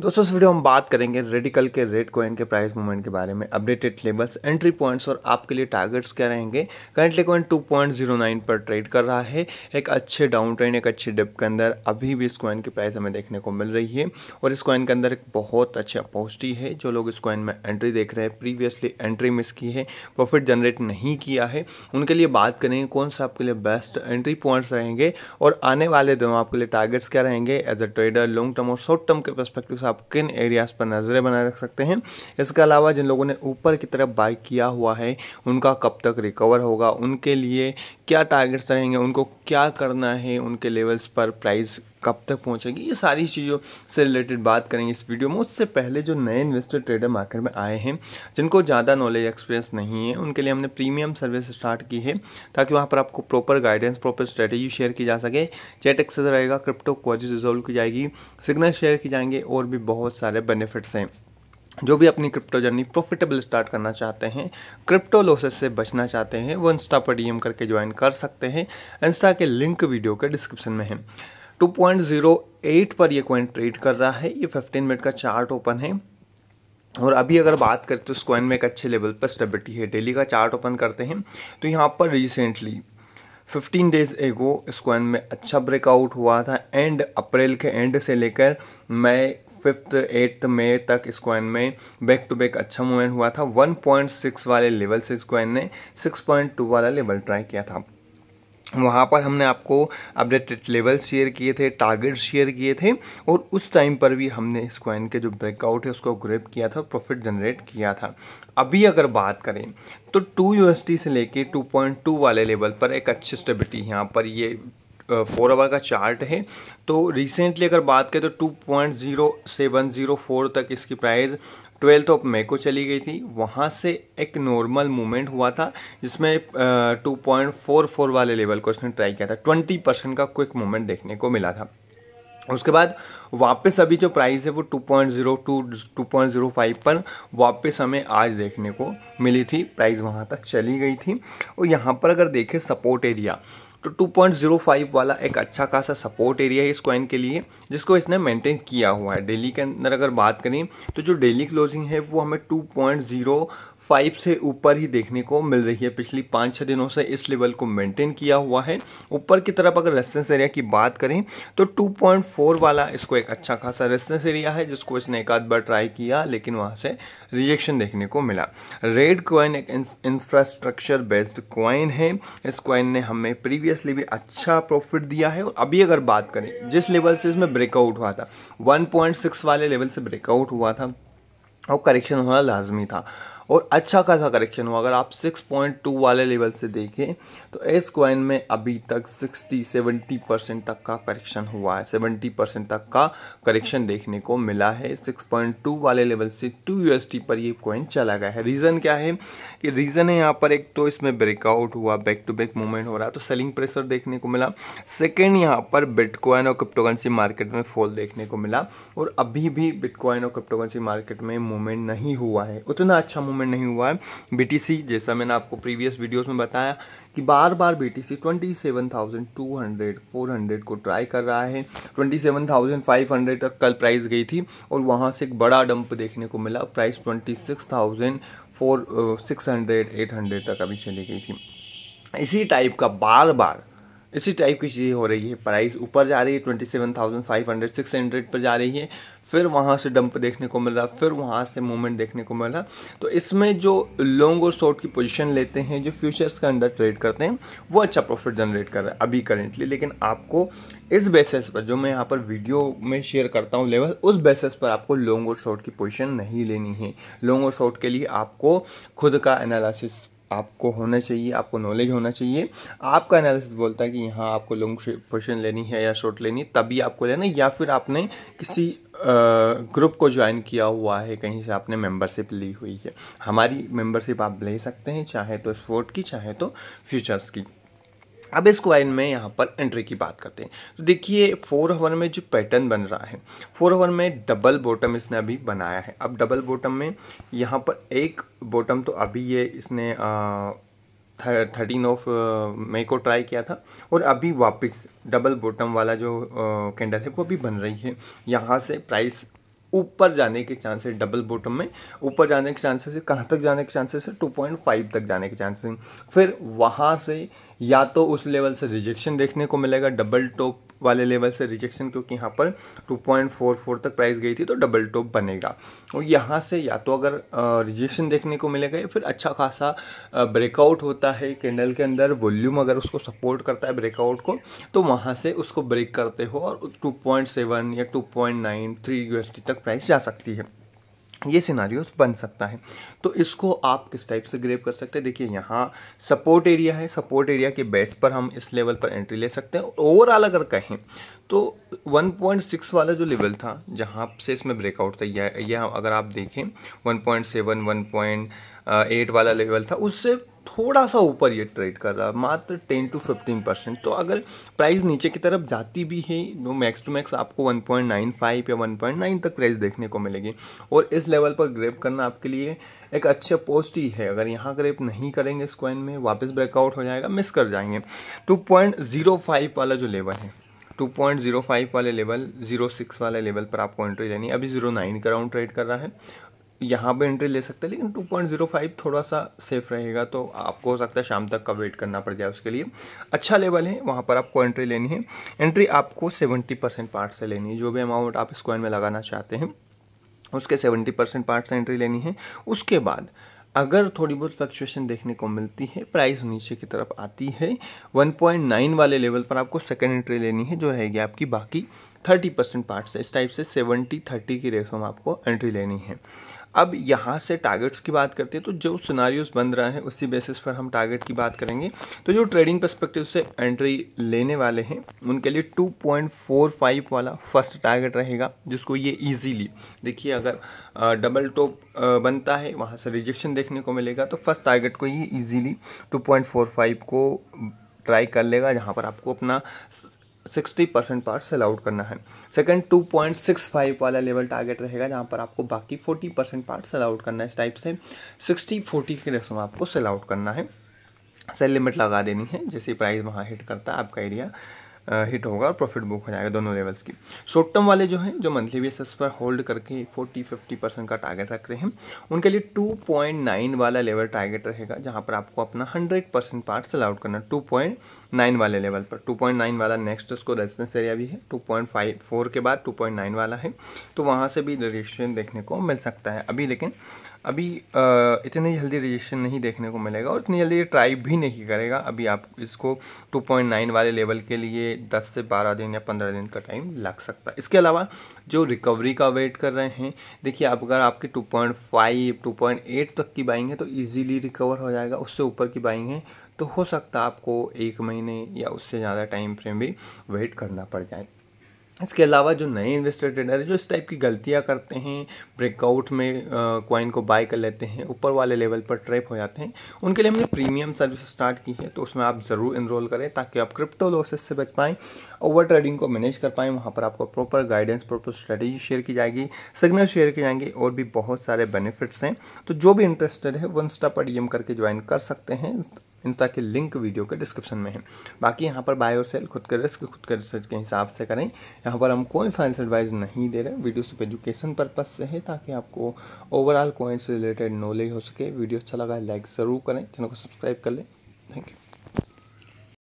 दोस्तों इस वीडियो हम बात करेंगे रेडिकल के रेड कोइन के प्राइस मूवमेंट के बारे में अपडेटेड लेवल्स एंट्री पॉइंट्स और आपके लिए टारगेट्स क्या रहेंगे करंटली कोइन 2.09 पर ट्रेड कर रहा है एक अच्छे डाउन ट्रेंड एक अच्छे डिप के अंदर अभी भी इस कॉइन की प्राइस हमें देखने को मिल रही है और इस कॉइन के अंदर एक बहुत अच्छी अपॉजिटी है जो लोग इस कॉइन में एंट्री देख रहे हैं प्रीवियसली एंट्री मिस की है प्रॉफिट जनरेट नहीं किया है उनके लिए बात करेंगे कौन सा आपके लिए बेस्ट एंट्री पॉइंट्स रहेंगे और आने वाले दिनों आपके लिए टारगेट्स क्या रहेंगे as a trader long term और शॉर्ट टर्म के परस्पेक्टिव से आप किन एरियाज़ पर नज़रें बनाए रख सकते हैं इसके अलावा जिन लोगों ने ऊपर की तरफ बाइक किया हुआ है उनका कब तक रिकवर होगा उनके लिए क्या टारगेट्स रहेंगे उनको क्या करना है उनके लेवल्स पर प्राइस कब तक पहुंचेगी ये सारी चीज़ों से रिलेटेड बात करेंगे इस वीडियो में उससे पहले जो नए इन्वेस्टर ट्रेडर मार्केट में आए हैं जिनको ज़्यादा नॉलेज एक्सपीरियंस नहीं है उनके लिए हमने प्रीमियम सर्विस स्टार्ट की है ताकि वहाँ पर आपको proper guidance proper strategy share की जा सके चैट एक्सेस रहेगा क्रिप्टो क्वाजिज रिजोल्व की जाएगी सिग्नल शेयर की जाएंगे और भी बहुत सारे बेनिफिट्स हैं जो भी अपनी क्रिप्टो जर्नी प्रॉफिटेबल स्टार्ट करना चाहते हैं क्रिप्टो लॉसेस से बचना चाहते हैं वो इंस्टा पर डीएम करके ज्वाइन कर सकते हैं इंस्टा के लिंक वीडियो के डिस्क्रिप्शन में है 2.08 पर ये कॉइन ट्रेड कर रहा है ये 15 मिनट का चार्ट ओपन है और अभी अगर बात करें तो इस कॉइन में एक अच्छे लेवल पर स्टेबिलिटी है डेली का चार्ट ओपन करते हैं तो यहाँ पर रिसेंटली 15 डेज एगो इस कॉइन में अच्छा ब्रेकआउट हुआ था एंड अप्रैल के एंड से लेकर मैं फिफ्थ एट्थ मई तक इस कॉइन में बैक टू बैक अच्छा मूवमेंट हुआ था 1.6 वाले लेवल से इस कॉइन ने 6.2 वाला लेवल ट्राई किया था वहाँ पर हमने आपको अपडेटेड लेवल शेयर किए थे टारगेट शेयर किए थे और उस टाइम पर भी हमने इस क्वाइन के जो ब्रेकआउट है उसको ग्रेप किया था प्रॉफिट जनरेट किया था अभी अगर बात करें तो टू यू से लेके 2.2 वाले लेवल पर एक अच्छी स्टेबिलिटी यहाँ पर ये फोर आवर का चार्ट है तो रिसेंटली अगर बात करें तो 2.0704 तक इसकी प्राइस ट्वेल्थ ऑफ मे को चली गई थी वहाँ से एक नॉर्मल मूवमेंट हुआ था जिसमें टू पॉइंट फोर फोर वाले लेवल को उसने ट्राई किया था ट्वेंटी परसेंट का क्विक मूवमेंट देखने को मिला था उसके बाद वापस अभी जो प्राइस है वो जीरो टू 2.05 पर वापस हमें आज देखने को मिली थी प्राइस वहाँ तक चली गई थी और यहाँ पर अगर देखें सपोर्ट एरिया तो 2.05 वाला एक अच्छा खासा सपोर्ट एरिया है इस कॉइन के लिए जिसको इसने मेंटेन किया हुआ है डेली के अंदर अगर बात करें तो जो डेली क्लोजिंग है वो हमें 2.0 फाइव से ऊपर ही देखने को मिल रही है पिछली पाँच छः दिनों से इस लेवल को मेंटेन किया हुआ है ऊपर की तरफ अगर रेस्टेंस एरिया की बात करें तो 2.4 वाला इसको एक अच्छा खासा रेस्टेंस एरिया है जिसको इसने एक आध बार ट्राई किया लेकिन वहाँ से रिजेक्शन देखने को मिला रेड क्वाइन एक इंफ्रास्ट्रक्चर बेस्ड क्वाइन है इस क्वाइन ने हमें प्रीवियसली भी अच्छा प्रॉफिट दिया है और अभी अगर बात करें जिस लेवल से इसमें ब्रेकआउट हुआ था सिक्स वाले लेवल से ब्रेकआउट हुआ था और करेक्शन होना लाजमी था और अच्छा खासा करेक्शन हुआ अगर आप 6.2 वाले लेवल से देखें तो एस क्वाइन में अभी तक 60 70 परसेंट तक का करेक्शन हुआ है 70 परसेंट तक का करेक्शन देखने को मिला है 6.2 वाले लेवल से 2 यू पर ये क्वाइन चला गया है रीज़न क्या है कि रीज़न है यहाँ पर एक तो इसमें ब्रेकआउट हुआ बैक टू बैक मूवमेंट हो रहा है तो सेलिंग प्रेशर देखने को मिला सेकेंड यहाँ पर बिटकॉइन और क्रिप्टोकरेंसी मार्केट में फॉल देखने को मिला और अभी भी बिटकॉइन और क्रिप्टोकरेंसी मार्केट में मूवमेंट नहीं हुआ है उतना अच्छा मूवमेंट मूवमेंट नहीं हुआ है बी जैसा मैंने आपको प्रीवियस वीडियोस में बताया कि बार बार बीटीसी 27,200 400 को ट्राई कर रहा है 27,500 तक कल प्राइस गई थी और वहाँ से एक बड़ा डंप देखने को मिला प्राइस 26,400 600 800 तक अभी चली गई थी इसी टाइप का बार बार इसी टाइप की चीज़ें हो रही है प्राइस ऊपर जा रही है twenty seven thousand five hundred six hundred पर जा रही है फिर वहाँ से डंप देखने को मिला फिर वहाँ से मूवमेंट देखने को मिला तो इसमें जो लॉन्ग और शॉर्ट की पोजीशन लेते हैं जो फ्यूचर्स के अंदर ट्रेड करते हैं वो अच्छा प्रॉफिट जनरेट कर रहा है अभी करेंटली लेकिन आपको इस बेसिस पर जो मैं यहाँ पर वीडियो में शेयर करता हूँ लेवल उस बेसिस पर आपको लॉन्ग और शॉर्ट की पोजिशन नहीं लेनी है लॉन्ग और शॉर्ट के लिए आपको खुद का एनालिसिस आपको होना चाहिए आपको नॉलेज होना चाहिए आपका एनालिसिस बोलता है कि यहाँ आपको लॉन्ग पोजिशन लेनी है या शॉर्ट लेनी है तभी आपको लेना या फिर आपने किसी ग्रुप को ज्वाइन किया हुआ है कहीं से आपने मेंबरशिप ली हुई है हमारी मेंबरशिप आप ले सकते हैं चाहे तो स्पोर्ट की चाहे तो फ्यूचर्स की अब इस क्वाइन में यहाँ पर एंट्री की बात करते हैं तो देखिए फोर ओवर में जो पैटर्न बन रहा है फोर ओवर में डबल बॉटम इसने अभी बनाया है अब डबल बॉटम में यहाँ पर एक बॉटम तो अभी ये इसने थर्टीन ऑफ मे को ट्राई किया था और अभी वापस डबल बॉटम वाला जो कैंडल है वो अभी बन रही है यहाँ से प्राइस ऊपर जाने के चांसेस डबल बॉटम में ऊपर जाने के चांसेस है कहाँ तक जाने के चांसेस है टू पॉइंट फाइव तक जाने के चांसेस हैं फिर वहाँ से या तो उस लेवल से रिजेक्शन देखने को मिलेगा डबल टॉप वाले लेवल से रिजेक्शन क्योंकि यहाँ पर 2.44 तक प्राइस गई थी तो डबल टॉप बनेगा और यहाँ से या तो अगर रिजेक्शन देखने को मिलेगा या फिर अच्छा खासा ब्रेकआउट होता है कैंडल के अंदर वॉल्यूम अगर उसको सपोर्ट करता है ब्रेकआउट को तो वहाँ से उसको ब्रेक करते हो और 2.7 या 2.9 3 यूएसडी तक प्राइस जा सकती है ये सिनारियोस बन सकता है तो इसको आप किस टाइप से ग्रेप कर सकते हैं देखिए यहाँ सपोर्ट एरिया है सपोर्ट एरिया के बेस पर हम इस लेवल पर एंट्री ले सकते हैं ओवरऑल अगर कहें तो 1.6 वाला जो लेवल था जहाँ से इसमें ब्रेकआउट था यह अगर आप देखें 1.7 1.8 uh, वाला लेवल था उससे थोड़ा सा ऊपर ये ट्रेड कर रहा है मात्र टेन टू फिफ्टीन परसेंट तो अगर प्राइस नीचे की तरफ जाती भी है तो मैक्स टू मैक्स आपको वन पॉइंट नाइन फाइव या वन पॉइंट नाइन तक प्राइस देखने को मिलेगी और इस लेवल पर ग्रेप करना आपके लिए एक अच्छे पोस्ट ही है अगर यहाँ ग्रेप नहीं करेंगे इस कॉइन में वापस ब्रेकआउट हो जाएगा मिस कर जाएंगे टू पॉइंट जीरो फाइव वाला जो लेवल है 2.05 वाले लेवल 06 वाले लेवल पर आपको एंट्री लेनी है अभी 09 का राउंड ट्रेड कर रहा है यहाँ पे एंट्री ले सकते हैं लेकिन 2.05 थोड़ा सा सेफ रहेगा तो आपको हो सकता है शाम तक का वेट करना पड़ जाए उसके लिए अच्छा लेवल है वहाँ पर आपको एंट्री लेनी है एंट्री आपको 70 परसेंट पार्ट से लेनी है जो भी अमाउंट आप इस कॉइन में लगाना चाहते हैं उसके 70 परसेंट पार्ट से एंट्री लेनी है उसके बाद अगर थोड़ी बहुत फ्लक्चुएशन देखने को मिलती है प्राइस नीचे की तरफ आती है 1.9 वाले लेवल पर आपको सेकेंड एंट्री लेनी है जो रहेगी आपकी बाकी 30 परसेंट पार्ट से इस टाइप से 70 30 की रेसो में आपको एंट्री लेनी है अब यहाँ से टारगेट्स की बात करते हैं तो जो सिनारियोस बन रहे हैं उसी बेसिस पर हम टारगेट की बात करेंगे तो जो ट्रेडिंग परस्पेक्टिव से एंट्री लेने वाले हैं उनके लिए 2.45 वाला फर्स्ट टारगेट रहेगा जिसको ये ईजीली देखिए अगर डबल टॉप बनता है वहाँ से रिजेक्शन देखने को मिलेगा तो फर्स्ट टारगेट को ये ईजीली टू को ट्राई कर लेगा जहाँ पर आपको अपना sixty percent part sell out करना है second two point six five वाला लेवल टारगेट रहेगा जहाँ पर आपको बाकी forty percent part sell out करना है इस टाइप से सिक्सटी फोर्टी की में आपको सेल आउट करना है सेल लिमिट लगा देनी है जैसे प्राइस वहाँ हिट करता है आपका एरिया हिट होगा और प्रॉफिट बुक हो जाएगा दोनों लेवल्स की शॉर्ट टर्म वाले जो हैं जो मंथली बेसिस पर होल्ड करके 40 50 परसेंट का टारगेट रख रहे हैं उनके लिए 2.9 वाला लेवल टारगेट रहेगा जहां पर आपको अपना 100 परसेंट पार्ट सेल आउट करना नाइन वाले लेवल पर टू पॉइंट नाइन वाला नेक्स्ट उसको रेजिस्टेंस एरिया भी है टू पॉइंट फाइव फोर के बाद टू पॉइंट नाइन वाला है तो वहाँ से भी रजिस्ट्रेशन देखने को मिल सकता है अभी लेकिन अभी इतनी जल्दी रजिस्ट्रेशन नहीं देखने को मिलेगा और इतनी जल्दी ट्राई भी नहीं करेगा अभी आप इसको 2.9 वाले लेवल के लिए 10 से 12 दिन या 15 दिन का टाइम लग सकता है इसके अलावा जो रिकवरी का वेट कर रहे हैं देखिए आप अगर आपके 2.5 2.8 तक की बाइंग है तो इजीली रिकवर हो जाएगा उससे ऊपर की बाइंग है तो हो सकता है आपको एक महीने या उससे ज़्यादा टाइम फ्रेम भी वेट करना पड़ जाए इसके अलावा जो नए इन्वेस्टर ट्रेडर जो इस टाइप की गलतियां करते हैं ब्रेकआउट में कॉइन को बाय कर लेते हैं ऊपर वाले लेवल पर ट्रैप हो जाते हैं उनके लिए हमने प्रीमियम सर्विस स्टार्ट की है तो उसमें आप ज़रूर इनरोल करें ताकि आप क्रिप्टो लॉसेस से बच पाएँ ओवर ट्रेडिंग को मैनेज कर पाएँ वहाँ पर आपको proper guidance proper strategy share की जाएगी सिग्नल शेयर किए जाएंगे और भी बहुत सारे बेनिफिट्स हैं तो जो भी इंटरेस्टेड है वन स्टॉप पर करके ज्वाइन कर सकते हैं इंस्टा के लिंक वीडियो के डिस्क्रिप्शन में है बाकी यहाँ पर बाय और सेल खुद के रिस्क खुद के रिसर्च के हिसाब से करें यहाँ पर हम कोई फाइनेंस एडवाइस नहीं दे रहे वीडियो सिर्फ एजुकेशन पर्पज से है ताकि आपको ओवरऑल कोइन से रिलेटेड नॉलेज हो सके वीडियो अच्छा लगा लाइक ज़रूर करें चैनल को सब्सक्राइब कर लें थैंक यू